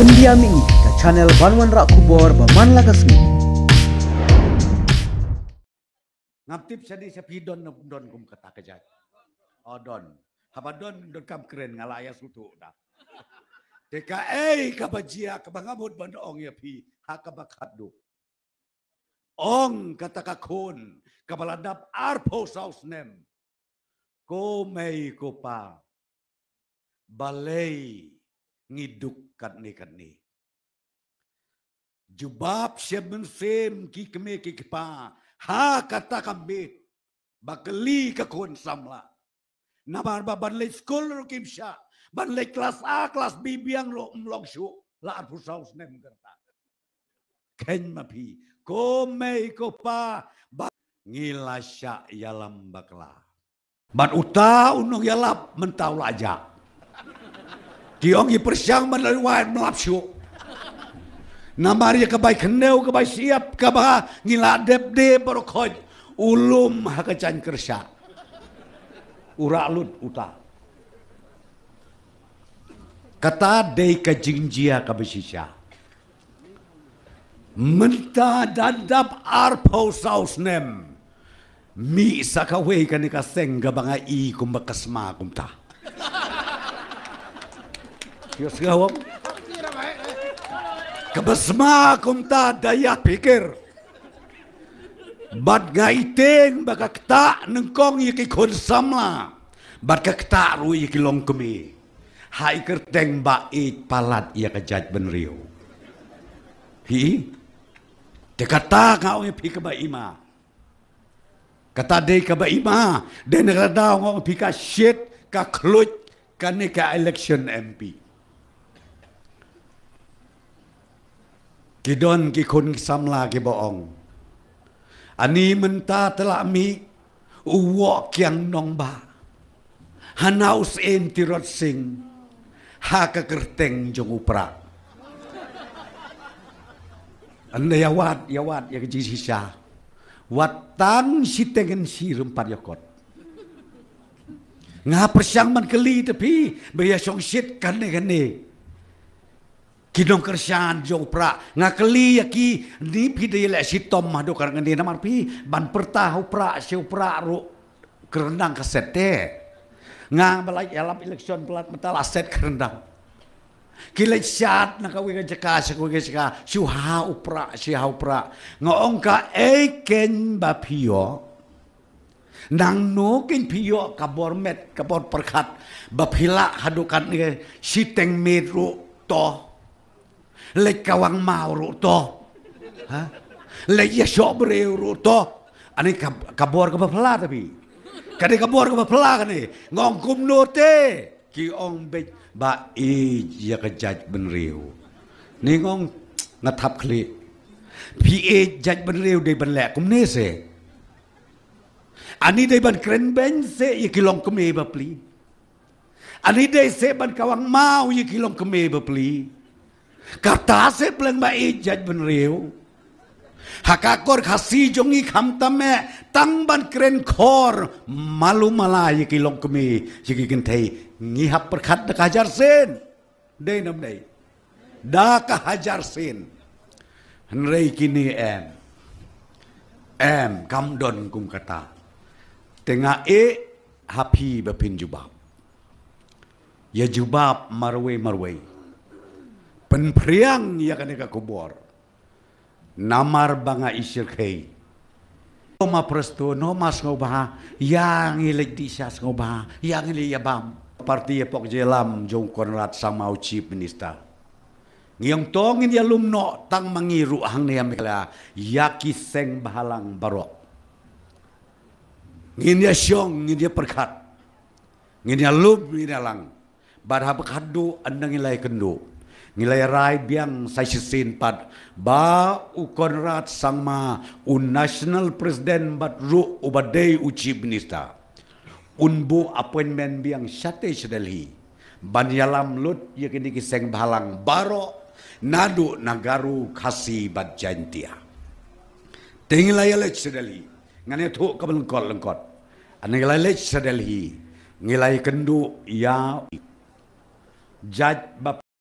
pendiam ini ke channel Banwan Rak Kubur Baman Lagas ni. Ngaptip sadi sepidon don kum kata kejat. Oh don. Haba don don kam keren ngala ayah sutu dah. Deka ei kabajia kabangamut ban ong ya pi hakabakadu. Ong kata kakun kabaladap arpo sausnem. Ko mei kupa. Balei. Balei ngiduk katni katni. Jubab siapun sem ki kemi ki kepa. Ha kata kami bakli ke kun samla. Nabar baban le school lo kimsha. Ban le kelas A kelas B biang lo mlog shu la arpu saus nem kerta. Ken mapi ko mei ko pa ba ngilasha yalam lah. bakla. Bat uta unung yalap mentau lajak. Lah dia pergi persiang malam wayat melap syuk. Nambah dia kebaik kenew, kebaik siap, kebaik ngilak dep de berukhoj. Ulum hakecan kersya. Urak lut uta. Kata dei ke jingjia ke besisya. Menta dandap arpau saus nem. Mi sakawai kanika sengga banga i kumbakasma kumtah. Yusuf jawab. Kebesma kum ta daya pikir. Bat gaiting baka kita nengkong yiki kun samla. Bat ke kita ru yiki long kemi. Hai kerteng baik palat ia kejat benriu. Hi. Dekata kau ngi pika ba ima. Kata dei ka ba ima, de negara dau ngi pika shit ka klut ka ne ka election MP. กี่ดอนกี่คนส้ำลากี่บองอันนี้มันตาตละมีอุวกยังนองบาฮานาวสเอนติรถสิงฮากกระเตงจงอุปราอันยวัดยาวัดยากจิจิชาวัดตังสิเตงินสิรุมปัญยกดงาประชังมันกลีแต่พี่เบียชงชิดกันเนกันเน kidung kersan jong pra ngakeli yaki ni pide yele si tom mah do karang ngendi namar pi ban pertah upra si upra ru kerendang kasete nga balai alam election pelat metal aset kerendang kile syat nak kawin ke jeka si kawin ke jeka si ha upra si ha upra ngong ka eken bapio nang no kin piyo kabor met kabor perkat bapila hadukan ke si teng meru toh Lek kawang mau ruto. Lek ya sobre ruto. Ani kabur ke bapelah tapi. Kade kabur ke bapelah kan ni. Ngongkum note. Ki ong bej. Ba ij ya kejaj benriu. Ni ngong ngetap kli. Pi ij jaj benriu dey ben lekum ni se. Ani dey ben kren ben se. Ya kilong kemeh bapli. Ani dey se ben kawang mau. Ya kilong kemeh bapli. Ani dey se ben kawang mau. Kata sih pelan mbak ijaj beneriu. Hakakor kasih jongi khamtame tangban keren kor malu malai yaki long kemi yaki gentai ngihap perkat dah kajar sin. Dei nam dei. Dah kajar sen. Henrei kini em. Em kamdon kum kata. Tengah e hapi bapin jubab. Ya jubab marwe marwe penpriang ia kena ke kubur. Namar banga isir kei. Oma prestu, no mas ngubah, yang ilik disya ngubah, yang ilik yabam. Parti ya pok jelam, jongkon rat sama uci penista. Ngiyong tongin ya lumno, tang mengiru ang niya mikla, yaki seng bahalang barok. Ngin ya syong, ngin ya perkat. Ngin ya lum, ngin ya lang. Barha bekadu, andang ilai kendu. Ngin ya ngilai rai biang sai sisin pat ba u konrad sama u national president bat ru u badai u chief minister un bu appointment biang sate sedelhi ban yalam lut ye kini ki seng bhalang baro nadu nagaru khasi bat jantia ting lai ya le sedelhi ngane tho kabel kol lengkot ane lai le sedelhi ngilai kendu ya jat bap